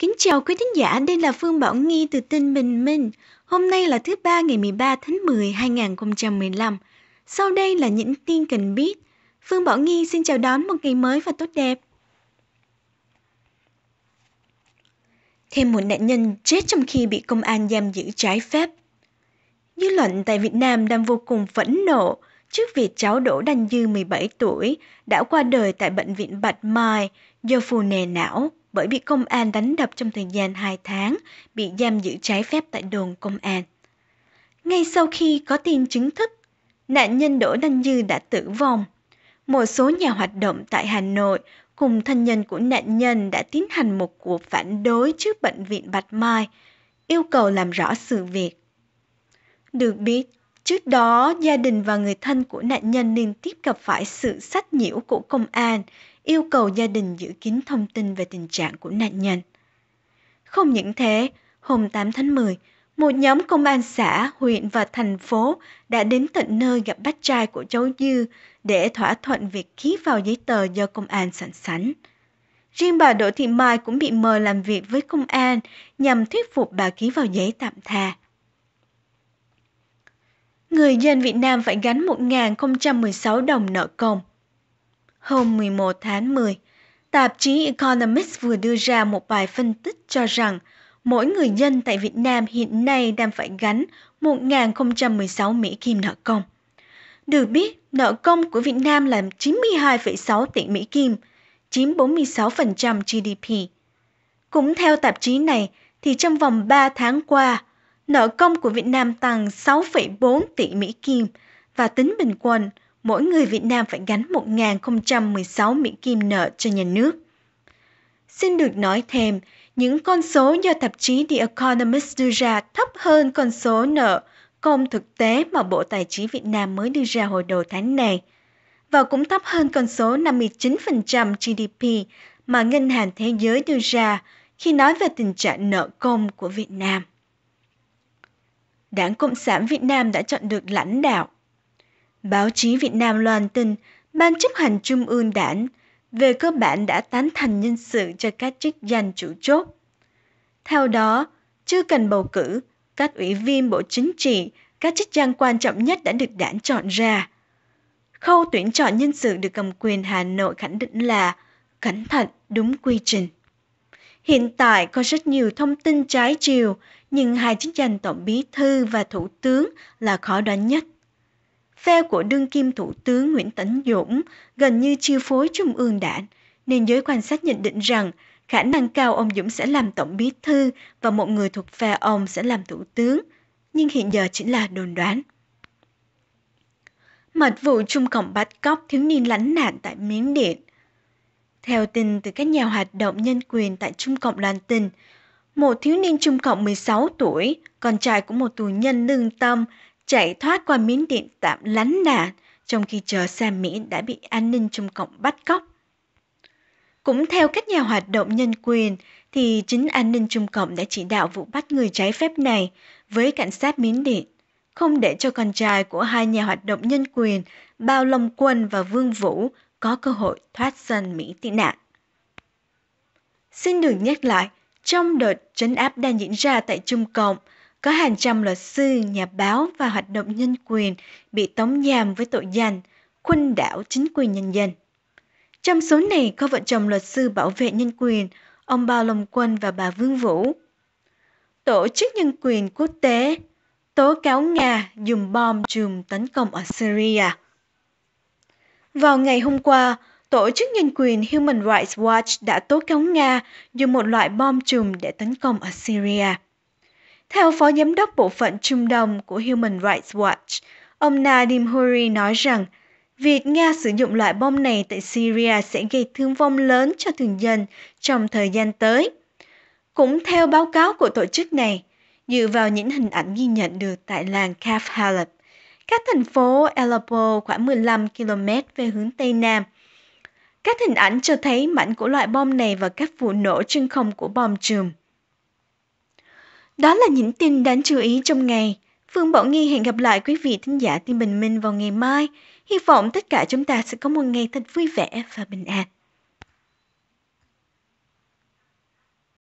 Kính chào quý thính giả, đây là Phương Bảo Nghi từ tin Bình Minh. Hôm nay là thứ ba ngày 13 tháng 10, 2015. Sau đây là những tin cần biết. Phương Bảo Nghi xin chào đón một ngày mới và tốt đẹp. Thêm một nạn nhân chết trong khi bị công an giam giữ trái phép. Dư luận tại Việt Nam đang vô cùng phẫn nộ trước việc cháu Đỗ Đăng Dư 17 tuổi đã qua đời tại bệnh viện Bạch Mai do phù nề não bởi bị công an đánh đập trong thời gian 2 tháng, bị giam giữ trái phép tại đồn công an. Ngay sau khi có tin chính thức, nạn nhân Đỗ Đăng Dư đã tử vong. Một số nhà hoạt động tại Hà Nội cùng thân nhân của nạn nhân đã tiến hành một cuộc phản đối trước bệnh viện Bạch Mai, yêu cầu làm rõ sự việc. Được biết, trước đó gia đình và người thân của nạn nhân liên tiếp gặp phải sự sách nhiễu của công an yêu cầu gia đình giữ kín thông tin về tình trạng của nạn nhân. Không những thế, hôm 8 tháng 10, một nhóm công an xã, huyện và thành phố đã đến tận nơi gặp bác trai của cháu Dư để thỏa thuận việc ký vào giấy tờ do công an sẵn sẵn. Riêng bà Đỗ Thị Mai cũng bị mời làm việc với công an nhằm thuyết phục bà ký vào giấy tạm tha. Người dân Việt Nam phải gánh 1.016 đồng nợ công, hôm 11 tháng 10, tạp chí Economist vừa đưa ra một bài phân tích cho rằng mỗi người dân tại Việt Nam hiện nay đang phải gánh 1.016 Mỹ Kim nợ công. Được biết, nợ công của Việt Nam là 92,6 tỷ Mỹ Kim, chiếm 46% GDP. Cũng theo tạp chí này, thì trong vòng 3 tháng qua, nợ công của Việt Nam tăng 6,4 tỷ Mỹ Kim và tính bình quân mỗi người Việt Nam phải gánh 1.016 miễn kim nợ cho nhà nước. Xin được nói thêm, những con số do tạp chí The Economist đưa ra thấp hơn con số nợ công thực tế mà Bộ Tài chính Việt Nam mới đưa ra hồi đầu tháng này và cũng thấp hơn con số 59% GDP mà Ngân hàng Thế giới đưa ra khi nói về tình trạng nợ công của Việt Nam. Đảng Cộng sản Việt Nam đã chọn được lãnh đạo Báo chí Việt Nam loan tin, Ban chấp hành Trung ương đảng về cơ bản đã tán thành nhân sự cho các chức danh chủ chốt. Theo đó, chưa cần bầu cử, các ủy viên Bộ Chính trị, các chức danh quan trọng nhất đã được đảng chọn ra. Khâu tuyển chọn nhân sự được cầm quyền Hà Nội khẳng định là cẩn thận đúng quy trình. Hiện tại có rất nhiều thông tin trái chiều, nhưng hai chức danh tổng bí thư và thủ tướng là khó đoán nhất phe của đương kim thủ tướng Nguyễn Tấn Dũng gần như chi phối trung ương đảng, nên giới quan sát nhận định rằng khả năng cao ông Dũng sẽ làm tổng bí thư và một người thuộc phe ông sẽ làm thủ tướng, nhưng hiện giờ chỉ là đồn đoán. Mật vụ Trung Cộng bắt cóc thiếu niên lánh nạn tại Miến Điện Theo tin từ các nhà hoạt động nhân quyền tại Trung Cộng loan tin, một thiếu niên Trung Cộng 16 tuổi, con trai của một tù nhân lương tâm, chạy thoát qua Miến Điện tạm lánh nạn, trong khi chờ sang Mỹ đã bị an ninh Trung Cộng bắt cóc. Cũng theo các nhà hoạt động nhân quyền, thì chính an ninh Trung Cộng đã chỉ đạo vụ bắt người trái phép này với cảnh sát Miến Điện, không để cho con trai của hai nhà hoạt động nhân quyền Bao Long Quân và Vương Vũ có cơ hội thoát dân Mỹ tị nạn. Xin được nhắc lại, trong đợt trấn áp đang diễn ra tại Trung Cộng, có hàng trăm luật sư, nhà báo và hoạt động nhân quyền bị tống giam với tội danh khuynh đảo chính quyền nhân dân. Trong số này có vợ chồng luật sư bảo vệ nhân quyền, ông Bao Long Quân và bà Vương Vũ. Tổ chức nhân quyền quốc tế tố cáo Nga dùng bom chùm tấn công ở Syria. Vào ngày hôm qua, Tổ chức nhân quyền Human Rights Watch đã tố cáo Nga dùng một loại bom chùm để tấn công ở Syria. Theo Phó Giám đốc Bộ phận Trung Đông của Human Rights Watch, ông Nadim Huri nói rằng việc Nga sử dụng loại bom này tại Syria sẽ gây thương vong lớn cho thường dân trong thời gian tới. Cũng theo báo cáo của tổ chức này, dựa vào những hình ảnh ghi nhận được tại làng Kaf Halab, các thành phố Aleppo khoảng 15 km về hướng Tây Nam. Các hình ảnh cho thấy mảnh của loại bom này và các vụ nổ trên không của bom chùm. Đó là những tin đáng chú ý trong ngày. Phương Bảo Nghi hẹn gặp lại quý vị thính giả tin bình minh vào ngày mai. Hy vọng tất cả chúng ta sẽ có một ngày thật vui vẻ và bình an.